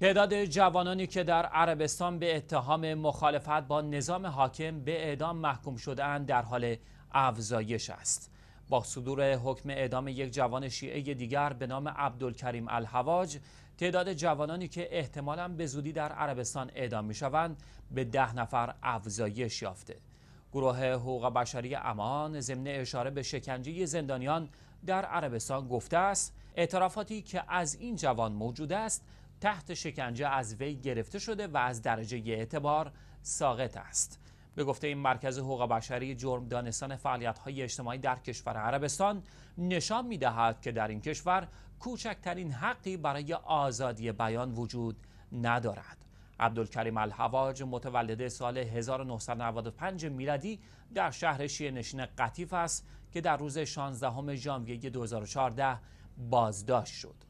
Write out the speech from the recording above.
تعداد جوانانی که در عربستان به اتهام مخالفت با نظام حاکم به اعدام محکوم شدهاند در حال افزایش است با صدور حکم اعدام یک جوان شیعه دیگر به نام عبدالکریم الحواج تعداد جوانانی که احتمالا به زودی در عربستان اعدام می شوند به ده نفر افزایش یافته گروه حقوق بشری امان ضمن اشاره به شکنجه زندانیان در عربستان گفته است اعترافاتی که از این جوان موجود است تحت شکنجه از وی گرفته شده و از درجه اعتبار ساقط است به گفته این مرکز حقوق بشری جرم دانستان فعالیت های اجتماعی در کشور عربستان نشان می دهد که در این کشور کوچکترین حقی برای آزادی بیان وجود ندارد. عبدالکریم الحواج متولد سال 1995 میلادی در شهر شیه نشین قطیف است که در روز 16 ژانویه 2014 بازداشت شد.